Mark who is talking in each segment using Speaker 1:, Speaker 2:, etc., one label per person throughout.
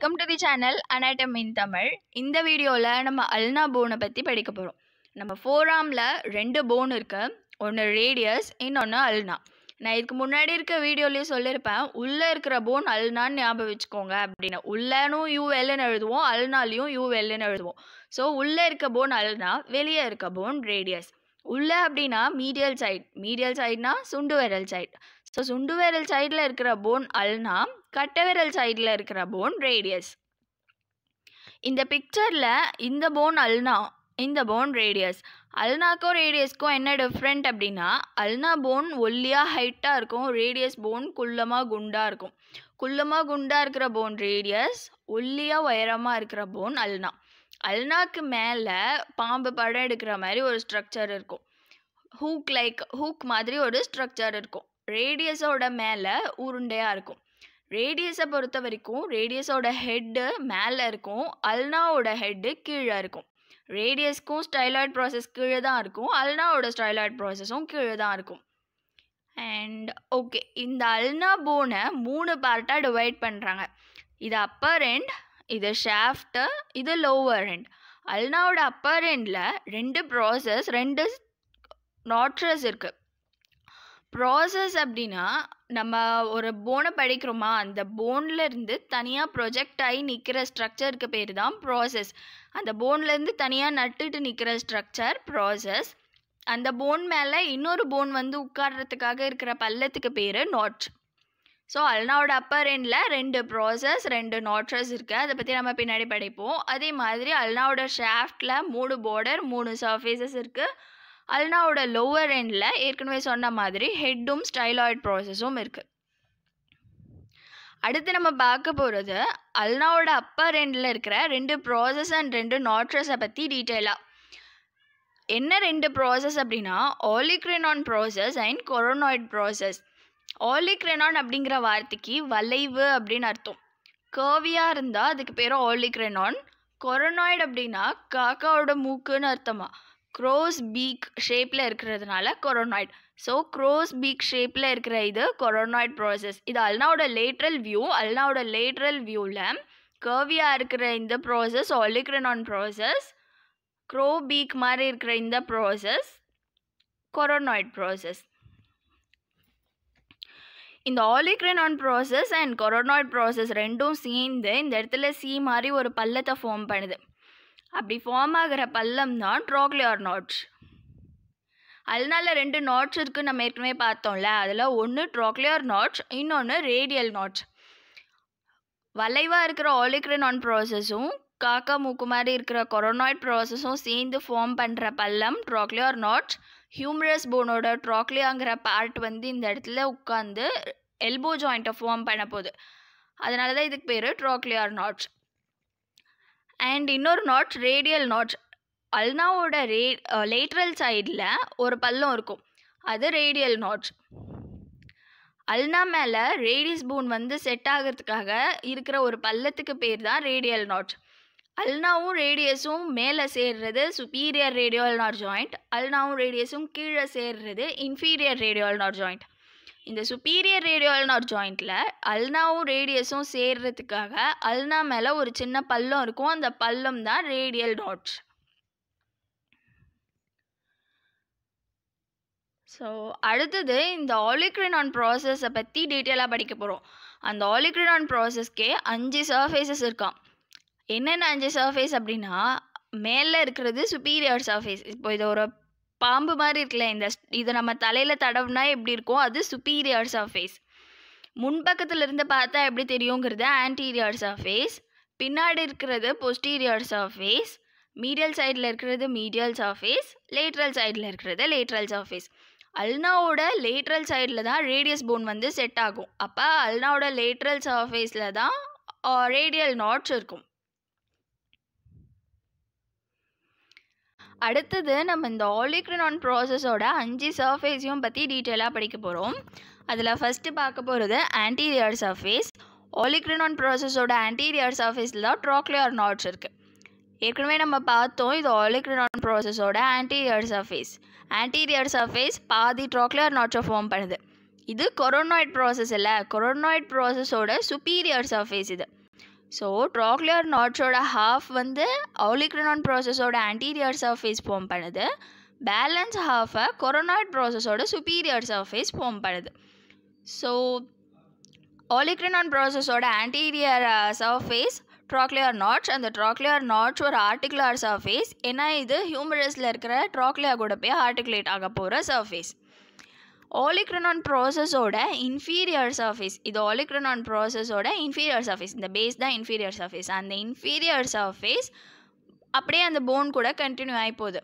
Speaker 1: welcome to the channel anatomy in Tamil இந்த வீடியோவில் நம்ம அல்னா போனை பற்றி படிக்க போகிறோம் நம்ம ஃபோராமில் ரெண்டு போன் இருக்கு ஒன்று ரேடியஸ் இன்னொன்று அல்னா நான் இதுக்கு முன்னாடி இருக்க வீடியோலேயே சொல்லியிருப்பேன் உள்ளே இருக்கிற போன் அல்னான்னு ஞாபகம் வச்சுக்கோங்க அப்படின்னு உள்ளனும் வெல்லுன்னு எழுதுவோம் அல்னாலையும் வெல்லுன்னு எழுதுவோம் ஸோ உள்ளே இருக்க போன் அல்னா வெளியே இருக்க போன் ரேடியஸ் உள்ளே அப்படின்னா மீடியல் சைட் மீடியல் சைட்னா சுண்டு விரல் சைட் ஸோ சுண்டு விரல் சைடில் இருக்கிற போன் அல்னா விரல் சைடில் இருக்கிற போன் ரேடியஸ் இந்த பிக்சரில் இந்த போன் அல்னா இந்த போன் ரேடியஸ் அல்னாக்கும் ரேடியஸ்க்கும் என்ன டிஃப்ரெண்ட் அப்படின்னா அல்னா போன் ஒல்லியாக ஹைட்டாக இருக்கும் ரேடியஸ் போன் குள்ளமாக குண்டாக இருக்கும் குள்ளமாக குண்டாக இருக்கிற போன் ரேடியஸ் ஒல்லியாக உயரமாக இருக்கிற போன் அல்னா அல்னாக்கு மேலே பாம்பு படம் எடுக்கிற மாதிரி ஒரு ஸ்ட்ரக்சர் இருக்கும் ஹூக் லைக் ஹூக் மாதிரி ஒரு ஸ்ட்ரக்சர் இருக்கும் ரேடியஸோட மேலே உருண்டையாக இருக்கும் ரேடியஸை பொறுத்த வரைக்கும் ரேடியஸோட ஹெட்டு மேலே இருக்கும் அல்னாவோட ஹெட்டு கீழே இருக்கும் ரேடியஸ்க்கும் ஸ்டைலாய்ட் ப்ராசஸ் கீழே தான் இருக்கும் அல்னாவோட ஸ்டைலாய்ட் ப்ராசஸும் கீழே தான் இருக்கும் அண்ட் ஓகே இந்த அல்னா போனை மூணு பார்ட்டாக டிவைட் பண்ணுறாங்க இது அப்பர் எண்ட் இது ஷாஃப்ட்டு இது லோவர் எண்ட் அல்னாவோட அப்பர் எண்டில் ரெண்டு ப்ராசஸ் ரெண்டு நாட்ரஸ் இருக்குது ப்ராசஸ் அப்படின்னா நம்ம ஒரு போனை படிக்கிறோமா அந்த போனில் இருந்து தனியாக ப்ரொஜெக்ட் ஆகி நிற்கிற ஸ்ட்ரக்சருக்கு பேர் தான் ப்ராசஸ் அந்த போன்லேருந்து தனியாக நட்டுட்டு நிற்கிற ஸ்ட்ரக்சர் ப்ராசஸ் அந்த போன் மேலே இன்னொரு போன் வந்து உட்கார்றதுக்காக இருக்கிற பள்ளத்துக்கு பேர் நாட் ஸோ அல்னாவோட அப்பர் எண்டில் ரெண்டு ப்ராசஸ் ரெண்டு நாட்ரஸ் இருக்குது அதை பற்றி நம்ம பின்னாடி படிப்போம் அதே மாதிரி அல்னாவோட ஷாஃப்டில் மூணு பார்டர் மூணு சர்ஃபேசஸ் இருக்குது அல்னாவோட லோவர் எண்டில் ஏற்கனவே சொன்ன மாதிரி ஹெட்டும் ஸ்டைலாய்ட் ப்ராசஸும் இருக்குது அடுத்து நம்ம பார்க்க போகிறது அல்னாவோட அப்பர் எண்டில் இருக்கிற ரெண்டு ப்ராசஸ் அண்ட் ரெண்டு நாட்ரஸை பற்றி டீட்டெயிலாக என்ன ரெண்டு ப்ராசஸ் அப்படின்னா olecranon process and coronoid process olecranon அப்படிங்கிற வார்த்தைக்கு வளைவு அப்படின்னு அர்த்தம் கர்வியாக இருந்தால் அதுக்கு பேர் ஆலிக்ரெனான் கொரோனாய்டு அப்படின்னா காக்காவோட மூக்குன்னு அர்த்தமாக க்ரோஸ் பீக் ஷேப்பில் இருக்கிறதுனால கொரோனாய்ட் ஸோ க்ரோஸ் பீக் ஷேப்பில் இருக்கிற இது கொரோனாய்ட் ப்ராசஸ் இது அல்னாவோட லேட்ரல் வியூ அல்னாவோட லேட்ரல் வியூவில் கர்வியாக இருக்கிற இந்த process olecranon process crow beak மாதிரி இருக்கிற இந்த ப்ராசஸ் கொரோனாய்ட் ப்ராசஸ் இந்த olecranon process and coronoid process ரெண்டும் சேர்ந்து இந்த இடத்துல சி மாதிரி ஒரு பள்ளத்தை ஃபார்ம் பண்ணுது அப்படி ஃபார்ம் ஆகிற பள்ளம் தான் ட்ரோக்லியார் நாட்ஸ் அதனால ரெண்டு நாட்ஸ் இருக்குன்னு நம்ம ஏற்கனவே பார்த்தோம்ல அதில் ஒன்று ட்ரோக்லியார் நாட்ஸ் இன்னொன்று ரேடியல் நாட்ஸ் வளைவாக இருக்கிற ஆலிக்ரனான் ப்ராசஸும் காக்கா மூக்கு மாதிரி இருக்கிற கொரோனாய்ட் ப்ராசஸும் சேர்ந்து ஃபார்ம் பண்ணுற பள்ளம் ட்ராக்லியார் நாட்ஸ் ஹியூமரஸ் போனோட ட்ராக்லியாங்கிற பார்ட் வந்து இந்த இடத்துல உட்காந்து எல்போ ஜாயிண்ட்டை ஃபார்ம் பண்ண போகுது அதனால தான் இதுக்கு பேர் ட்ராக்லியார் நாட்ஸ் அண்ட் இன்னொரு நாட் ரேடியல் நாட் அல்னாவோட ரே லேட்ரல் சைடில் ஒரு பள்ளம் இருக்கும் அது ரேடியல் நாட் அல்னா மேலே ரேடியஸ் பூன் வந்து செட் ஆகிறதுக்காக இருக்கிற ஒரு பள்ளத்துக்கு பேர் தான் ரேடியல் நாட் அல்னாவும் ரேடியஸும் மேலே சேர்றது சுப்பீரியர் ரேடியோல் நாட் ஜாயிண்ட் அல்னாவும் ரேடியஸும் கீழே சேர்றது இன்ஃபீரியர் ரேடியோல் நாட் ஜாயிண்ட் இந்த சுப்பீரியர் ரேடியோல்னு ஒரு ஜாயிண்ட்டில் அல்னாவும் ரேடியஸும் சேர்றதுக்காக அல்னா மேலே ஒரு சின்ன பள்ளம் இருக்கும் அந்த பள்ளம் தான் ரேடியல் டாட்ஸ் ஸோ அடுத்தது இந்த ஆலிக்ரினான் ப்ராசஸை பற்றி டீட்டெயிலாக படிக்க போகிறோம் அந்த ஆலிக்ரினான் ப்ராசஸ்க்கே அஞ்சு சர்ஃபேஸஸ் இருக்கான் என்னென்ன அஞ்சு சர்ஃபேஸ் அப்படின்னா மேலே இருக்கிறது சுப்பீரியர் சர்ஃபேஸ் இப்போ இது ஒரு பாம்பு மாதிரி இருக்குல்ல இந்த இதை நம்ம தலையில் தடவுனா எப்படி இருக்கும் அது சுப்பீரியர்ஸ் ஆஃப் ஃபேஸ் முன்பக்கத்தில் இருந்து பார்த்தா எப்படி தெரியுங்கிறது ஆன்டீரியர்ஸ் ஆஃப் ஃபேஸ் பின்னாடி இருக்கிறது பொஸ்டீரியர்ஸ் ஆஃப் ஃபேஸ் மீடியல் சைடில் இருக்கிறது மீடியல்ஸ் ஆஃப் ஃபேஸ் லேட்ரல் சைடில் இருக்கிறது லேட்ரல்ஸ் ஆஃப் ஃபேஸ் அல்னாவோட லேட்ரல் சைடில் தான் ரேடியஸ் போன் வந்து செட் ஆகும் அப்போ அல்னாவோட லேட்ரல் சர்ஃபேஸில் தான் ரேடியல் uh, நாட்ஸ் இருக்கும் அடுத்தது நம்ம இந்த ஆலிக்ரனான் ப்ராசஸோட அஞ்சு சர்ஃபேஸையும் பற்றி டீட்டெயிலாக படிக்க போகிறோம் அதில் ஃபஸ்ட்டு பார்க்க போகிறது ஆன்டீரியர் சர்ஃபேஸ் ஆலிக்ரனான் ப்ராசஸோட ஆன்டீரியர் சர்ஃபேஸில் தான் ட்ராக்லியார் நாட்ஸ் இருக்குது ஏற்கனவே நம்ம பார்த்தோம் இது ஆலிக்ரனான் ப்ராசஸோட ஆன்டீரியர் சர்ஃபேஸ் ஆன்டீரியர் சர்ஃபேஸ் பாதி ட்ராக்லியார் நாட்ஸை ஃபார்ம் பண்ணுது இது கொரோனாய்ட் ப்ராசஸ் இல்லை கொரோனாய்ட் ப்ராசஸோட சுப்பீரியர் சர்ஃபேஸ் இது ஸோ ட்ராக்லியர் நாட்ஸோட ஹாஃப் வந்து ஆலிக்ரனான் ப்ராசஸோட ஆன்டீரியர் சர்ஃபேஸ் ஃபார்ம் பண்ணுது பேலன்ஸ் ஹாஃபை கொரோனாய்ட் ப்ராசஸோட சுப்பீரியர் சர்ஃபேஸ் ஃபார்ம் பண்ணுது ஸோ ஆலிக்ரினான் ப்ராசஸோட ஆன்டீரியர் சர்ஃபேஸ் ட்ராக்லியர் நாட்ஸ் அந்த ட்ராக்லியர் நாட்ஸ் ஒரு ஆர்டிகுலர் சர்ஃபேஸ் ஏன்னா இது ஹியூமரஸில் இருக்கிற ட்ராக்லியா கூட போய் ஆர்டிகுலேட் ஆக போகிற சர்ஃபேஸ் ஆலிக்ரனான் ப்ராசஸோட இன்ஃபீரியர் சர்ஃபேஸ் இது ஆலிக்ரனான் ப்ராசஸோட இன்ஃபீரியர் சர்ஃபேஸ் இந்த பேஸ் தான் இன்ஃபீரியர் சர்ஃபேஸ் அந்த இன்ஃபீரியர் சர்ஃபேஸ் அப்படியே அந்த போன் கூட கண்டினியூ ஆகி போகுது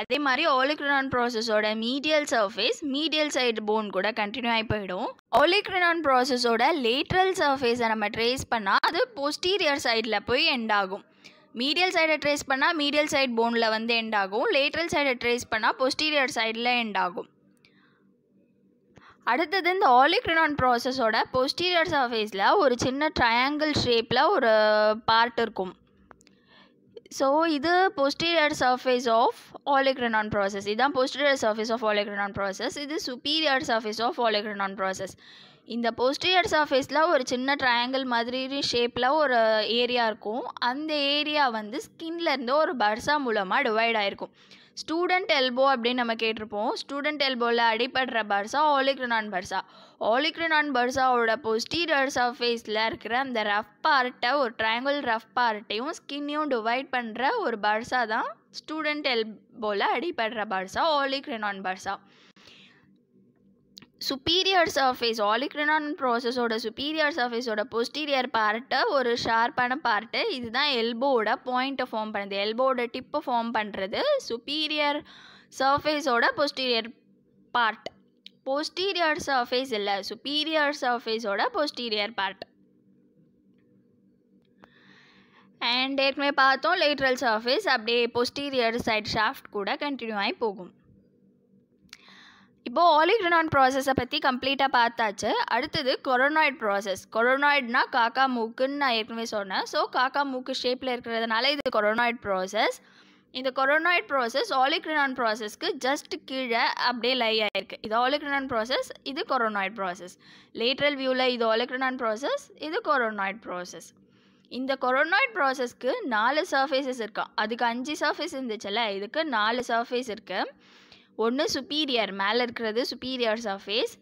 Speaker 1: அதே மாதிரி ஆலிக்ரனான் ப்ராசஸோட medial surface medial side bone கூட கண்டினியூ ஆகி போயிடும் ஓலிக்ரனான் ப்ராசஸோட லேட்ரல் சர்ஃபேஸை நம்ம ட்ரேஸ் பண்ணால் அது போஸ்டீரியர் சைடில் போய் எண்ட் ஆகும் மீடியல் சைடை ட்ரேஸ் பண்ணால் மீடியல் சைடு போனில் வந்து எண்ட் ஆகும் லேட்ரல் சைடை ட்ரேஸ் பண்ணால் போஸ்டீரியர் சைடில் எண்ட் ஆகும் அடுத்தது இந்த ஆலிக்ரினான் ப்ராசஸோட பொஸ்டீரியர் சர்ஃபேஸில் ஒரு சின்ன ட்ரையாங்கிள் ஷேப்பில் ஒரு பார்ட் இருக்கும் ஸோ இது posterior surface of olecranon process இதுதான் posterior surface of olecranon process இது superior surface of olecranon process இந்த போஸ்டீரியர் சர்ஃபேஸில் ஒரு சின்ன ட்ரையாங்கிள் மாதிரி ஷேப்பில் ஒரு ஏரியா இருக்கும் அந்த ஏரியா வந்து ஸ்கின்லேருந்து ஒரு பர்சா மூலமாக டிவைட் ஆகிருக்கும் ஸ்டூடெண்ட் எல்போ அப்படின்னு நம்ம கேட்டிருப்போம் ஸ்டூடெண்ட் எல்போவில் அடிபடுற பர்சா ஆலிக்ரனான் பர்சா ஆலிக்ரனான் பர்சாவோட ஆஃப் சர்ஃபேஸில் இருக்கிற அந்த ரஃப் பார்ட்டை ஒரு ட்ரையாங்கிள் ரஃப் பார்ட்டையும் ஸ்கின்னையும் டிவைட் பண்ணுற ஒரு பர்சா தான் ஸ்டூடெண்ட் எல்போவில் அடிபடுற bursa olecranon bursa superior surface olecranon ப்ராசஸோட சுப்பீரியர் சர்ஃபேஸோட பொஸ்டீரியர் பார்ட்டை ஒரு ஷார்ப்பான பார்ட்டு இதுதான் எல்போட பாயிண்ட்டை ஃபார்ம் பண்ணுது எல்போட டிப்பை ஃபார்ம் பண்ணுறது சுப்பீரியர் சர்ஃபேஸோட பொஸ்டீரியர் பார்ட் போஸ்டீரியர் சர்ஃபேஸ் இல்லை சுப்பீரியர் சர்ஃபேஸோட பொஸ்டீரியர் பார்ட் அண்ட் ஏற்கனவே பார்த்தோம் லேட்ரல் சர்ஃபேஸ் அப்படியே பொஸ்டீரியர் சைட் ஷாஃப்ட் கூட கண்டினியூ ஆகி போகும் இப்போது ஆலிக்ரனான் ப்ராசஸை பற்றி கம்ப்ளீட்டாக பார்த்தாச்சு அடுத்தது கொரோனாய்ட் ப்ராசஸ் கொரோனாய்ட்னா காக்கா மூக்குன்னு நான் ஏற்கனவே சொன்னேன் ஸோ காக்கா மூக்கு ஷேப்பில் இருக்கிறதுனால இது கொரோனாய்ட் ப்ராசஸ் இந்த கொரோனாய்ட் ப்ராசஸ் ஆலிக்ரினான் ப்ராசஸ்க்கு ஜஸ்ட் கீழே அப்படியே லை ஆகிருக்கு இது ஆலிக்ரனான் ப்ராசஸ் இது கொரோனாய்ட் ப்ராசஸ் லேட்ரல் வியூவில் இது ஆலிக்ரனான் ப்ராசஸ் இது கொரோனாய்ட் ப்ராசஸ் இந்த கொரோனாய்ட் ப்ராசஸ்க்கு நாலு சர்ஃபேசஸ் இருக்கும் அதுக்கு அஞ்சு சர்ஃபேஸ் இருந்துச்சுல்ல இதுக்கு நாலு சர்ஃபேஸ் இருக்குது ஒன்று சுப்பீரியர் மேலே இருக்கிறது சுப்பீரியர் சர்ஃபேஸ்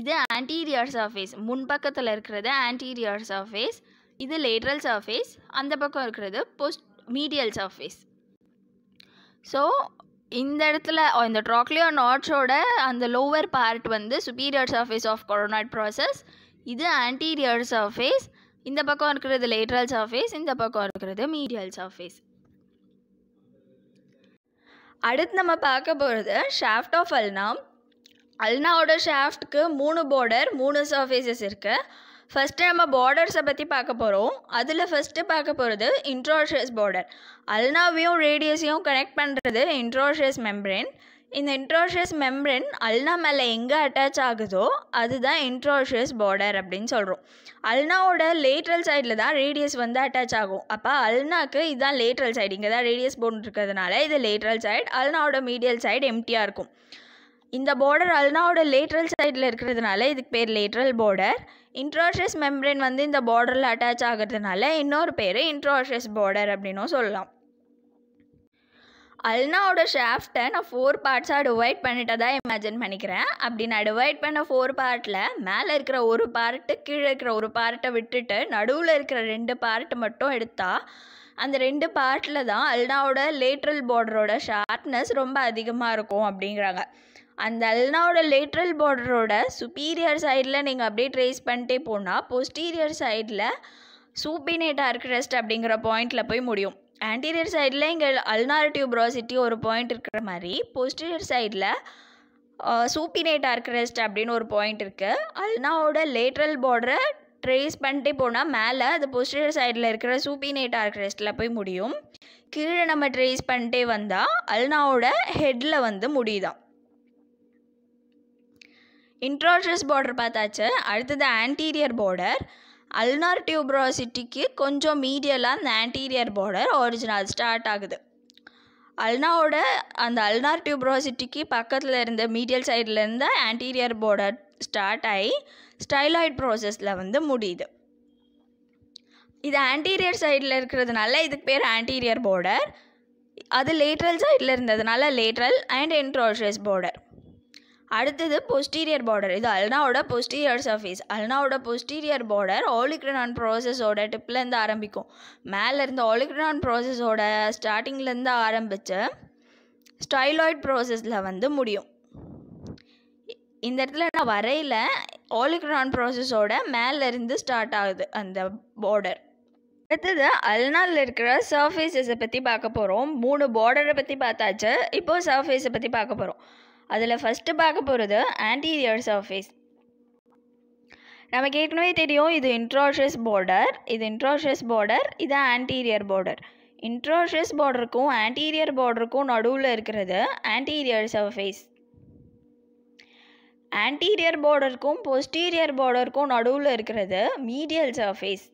Speaker 1: இது ஆன்டீரியர் சர்ஃபேஸ் முன்பக்கத்தில் இருக்கிறது ஆன்டீரியர் சர்ஃபேஸ் இது லேட்ரல் சர்ஃபேஸ் அந்த பக்கம் இருக்கிறது போஸ்ட் மீடியல் சர்ஃபேஸ் ஸோ இந்த இடத்துல இந்த ட்ராக்லியோ நாட்ஸோட அந்த லோவர் பார்ட் வந்து superior surface of coronoid process இது ஆன்டீரியர் சர்ஃபேஸ் இந்த பக்கம் இருக்கிறது லேட்ரல் சர்ஃபேஸ் இந்த பக்கம் இருக்கிறது மீடியல் சர்ஃபேஸ் அடுத்து நம்ம பார்க்க போகிறது ஷாஃப்ட் ஆஃப் அல்னா அல்னாவோட ஷாஃப்ட்க்கு மூணு பார்டர் மூணு சர்ஃபேசஸ் இருக்குது ஃபஸ்ட்டு நம்ம பார்டர்ஸை பற்றி பார்க்க போகிறோம் அதில் ஃபஸ்ட்டு பார்க்க போகிறது இன்ட்ரோஷியஸ் பார்டர் அல்னாவையும் ரேடியஸையும் கனெக்ட் பண்ணுறது இன்ட்ரோஷியஸ் மெம்ப்ரேன் இந்த இன்ட்ரோஷியஸ் மெம்ரின் அல்னா மேலே எங்கே அட்டாச் ஆகுதோ அதுதான் இன்ட்ரோஷியஸ் பார்டர் அப்படின்னு சொல்கிறோம் அல்னாவோட லேட்ரல் சைடில் தான் ரேடியஸ் வந்து அட்டாச் ஆகும் அப்போ அல்னாக்கு இதுதான் லேட்ரல் சைடு இங்கே தான் ரேடியஸ் இருக்கிறதுனால இது லேட்ரல் சைடு அல்னாவோட மீடியல் சைடு எம்டியாக இருக்கும் இந்த பார்டர் அல்னாவோட லேட்ரல் சைடில் இருக்கிறதுனால இதுக்கு பேர் லேட்ரல் பார்டர் இன்ட்ரோஷியஸ் மெம்ரின் வந்து இந்த பார்டரில் அட்டாச் ஆகிறதுனால இன்னொரு பேர் இன்ட்ரோஷியஸ் பார்டர் அப்படின்னும் சொல்லலாம் அல்னாவோட ஷாஃப்ட்டை நான் ஃபோர் பார்ட்ஸாக டிவைட் பண்ணிட்டதாக இமேஜின் பண்ணிக்கிறேன் அப்படி நான் டிவைட் பண்ண ஃபோர் பார்ட்டில் மேலே இருக்கிற ஒரு பார்ட்டு கீழே இருக்கிற ஒரு பார்ட்டை விட்டுட்டு நடுவில் இருக்கிற ரெண்டு பார்ட்டு மட்டும் எடுத்தால் அந்த ரெண்டு பார்ட்டில் தான் அல்னாவோட லேட்ரல் பார்டரோட ஷார்ப்னஸ் ரொம்ப அதிகமாக இருக்கும் அப்படிங்கிறாங்க அந்த அல்னாவோட லேட்ரல் பார்டரோட சுப்பீரியர் சைடில் நீங்கள் அப்படியே ட்ரேஸ் பண்ணிட்டே போனால் போஸ்டீரியர் சைடில் சூப்பினேட்டாக இருக்கிறஸ்ட் அப்படிங்கிற பாயிண்டில் போய் முடியும் ஆன்டீரியர் சைடில் இங்கே அல்னார் டியூப்ரோசிட்டி ஒரு பாயிண்ட் இருக்கிற மாதிரி போஸ்டீரியர் சைடில் சூப்பினேட் ஆர்க்ரெஸ்ட் அப்படின்னு ஒரு பாயிண்ட் இருக்குது அல்னாவோட லேட்ரல் பார்டரை ட்ரேஸ் பண்ணிட்டு போனால் மேலே அது போஸ்டீரியர் சைடில் இருக்கிற இருக்கிற ஆர்க்ரெஸ்ட்டில் போய் முடியும் கீழே நம்ம ட்ரேஸ் பண்ணிட்டே வந்தால் அல்னாவோட ஹெட்டில் வந்து முடியுதான் இன்ட்ரோட்ரஸ் பார்டர் பார்த்தாச்சு அடுத்தது ஆன்டீரியர் பார்டர் அல்னார் டியூப்ரோசிட்டிக்கு கொஞ்சம் மீடியலாக அந்த ஆன்டீரியர் பார்டர் ஒரிஜினல் ஸ்டார்ட் ஆகுது அல்னாவோட அந்த அல்னார் டியூப்ரோசிட்டிக்கு பக்கத்தில் இருந்த மீடியல் சைட்லேருந்து ஆன்டீரியர் பார்டர் ஸ்டார்ட் ஆகி ஸ்டைலாய்ட் ப்ராசஸில் வந்து முடியுது இது ஆன்டீரியர் சைடில் இருக்கிறதுனால இதுக்கு பேர் ஆன்டீரியர் பார்டர் அது லேட்ரல் சைடில் இருந்ததுனால லேட்ரல் அண்ட் என்ட்ரோஷஸ் பார்டர் அடுத்தது பொஸ்டீரியர் பார்டர் இது அல்னாவோட பொஸ்டீரியர் சர்ஃபேஸ் அல்னாவோட பொஸ்டீரியர் பார்டர் ஆலிக்ரனான் ப்ராசஸோட டிப்லேருந்து ஆரம்பிக்கும் மேலேருந்து ஆலிக்ரனான் ப்ராசஸோட ஸ்டார்டிங்லேருந்து ஆரம்பித்து ஸ்டைலாய்ட் ப்ராசஸில் வந்து முடியும் இந்த இடத்துல நான் வரையில் ஆலிக்ரான் ப்ராசஸோட மேலேருந்து ஸ்டார்ட் ஆகுது அந்த பார்டர் அடுத்தது அல்னாவில் இருக்கிற சர்ஃபேஸஸை பற்றி பார்க்க போகிறோம் மூணு பார்டரை பற்றி பார்த்தாச்சு இப்போது சர்ஃபேஸை பற்றி பார்க்க போகிறோம் அதில் ஃபஸ்ட்டு பார்க்க போகிறது ஆன்டீரியர் சர்ஃபேஸ் நமக்கு ஏற்கனவே தெரியும் இது இன்ட்ராஷஸ் பார்டர் இது இன்ட்ராஷஸ் பார்டர் இது ஆன்டீரியர் பார்டர் இன்ட்ராஷஸ் பார்டருக்கும் ஆன்டீரியர் பார்டருக்கும் நடுவில் இருக்கிறது ஆன்டீரியர் சர்ஃபேஸ் ஆன்டீரியர் பார்டருக்கும் போஸ்டீரியர் பார்டருக்கும் நடுவில் இருக்கிறது மீடியல் சர்ஃபேஸ்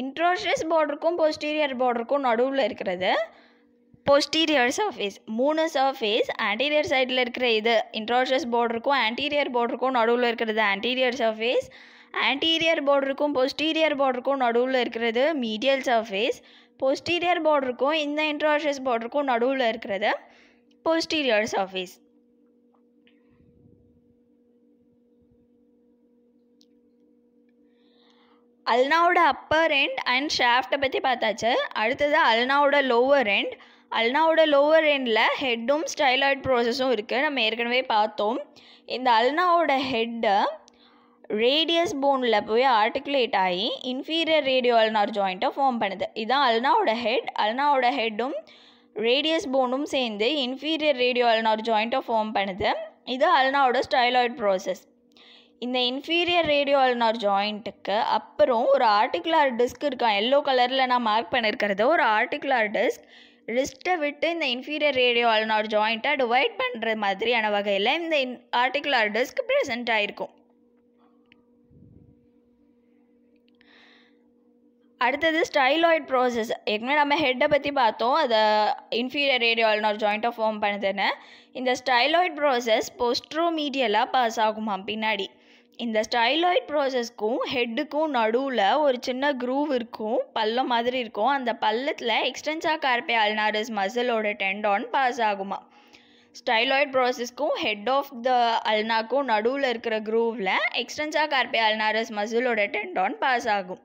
Speaker 1: இன்ட்ரோஷஸ் பார்டருக்கும் பொஸ்டீரியர் பார்டருக்கும் நடுவில் இருக்கிறது பொஸ்டீரியர் சர்ஃபேஸ் மூணு சர்ஃபேஸ் ஆன்டீரியர் சைடில் இருக்கிற இது இன்ட்ரோஷஸ் போர்டருக்கும் ஆன்டீரியர் போர்டருக்கும் நடுவில் இருக்கிறது ஆன்டீரியர் சர்ஃபேஸ் ஆன்டீரியர் போர்டருக்கும் போஸ்டீரியர் போர்டருக்கும் நடுவில் இருக்கிறது மீடியல் சர்ஃபேஸ் போஸ்டீரியர் போர்டருக்கும் இந்த இன்ட்ரோஷஸ் போர்டருக்கும் நடுவில் இருக்கிறது பொஸ்டீரியர் சர்ஃபேஸ் அல்னாவோட அப்பர் எண்ட் அண்ட் ஷாஃப்டை பற்றி பார்த்தாச்சு அடுத்தது அல்னாவோட லோவர் எண்ட் அல்னாவோட லோவர் எண்டில் ஹெட்டும் ஸ்டைலாய்ட் ப்ராசஸும் இருக்குது நம்ம ஏற்கனவே பார்த்தோம் இந்த அல்னாவோட ஹெட்டை ரேடியஸ் போனில் போய் ஆர்டிகுலேட் ஆகி இன்ஃபீரியர் ரேடியோ அல்னார் ஜாயிண்ட்டை ஃபார்ம் பண்ணுது இதுதான் அல்னாவோட ஹெட் அல்னாவோட ஹெட்டும் ரேடியஸ் போனும் சேர்ந்து இன்ஃபீரியர் ரேடியோ அல்னார் ஜாயிண்ட்டை ஃபார்ம் பண்ணுது இது அல்னாவோட ஸ்டைலாய்ட் ப்ராசஸ் இந்த இன்ஃபீரியர் ரேடியோ அல்னார் ஜாயிண்ட்டுக்கு அப்புறம் ஒரு ஆர்டிகுலார் டிஸ்க் இருக்கான் எல்லோ கலரில் நான் மார்க் பண்ணியிருக்கிறது ஒரு ஆர்டிகுலார் டிஸ்க் ரிஸ்ட்டை விட்டு இந்த இன்ஃபீரியர் ரேடியோ அல்னார் ஜாயிண்ட்டை டிவைட் பண்ணுற மாதிரியான வகையில் இந்த இன் ஆர்டிகுலர் டிஸ்க் ப்ரெசென்ட் ஆகிருக்கும் அடுத்தது ஸ்டைலாய்ட் ப்ராசஸ் ஏற்கனவே நம்ம ஹெட்டை பற்றி பார்த்தோம் அதை இன்ஃபீரியர் ரேடியோ அல்னார் ஜாயிண்ட்டை ஃபார்ம் பண்ணுதுன்னு இந்த ஸ்டைலாய்ட் ப்ராசஸ் மீடியலாக பாஸ் ஆகுமா பின்னாடி இந்த ஸ்டைலாய்ட் ப்ராசஸ்க்கும் ஹெட்டுக்கும் நடுவில் ஒரு சின்ன க்ரூவ் இருக்கும் பள்ளம் மாதிரி இருக்கும் அந்த பள்ளத்தில் எக்ஸ்டென்சா கார்பே அல்னாரிஸ் மசிலோட டெண்டான் பாஸ் ஆகுமா ஸ்டைலாய்ட் ப்ராசஸ்க்கும் ஹெட் ஆஃப் த அல்னாக்கும் நடுவில் இருக்கிற க்ரூவில் எக்ஸ்டென்சா கார்பே அல்னாரிஸ் மசிலோட டெண்டான் பாஸ் ஆகும்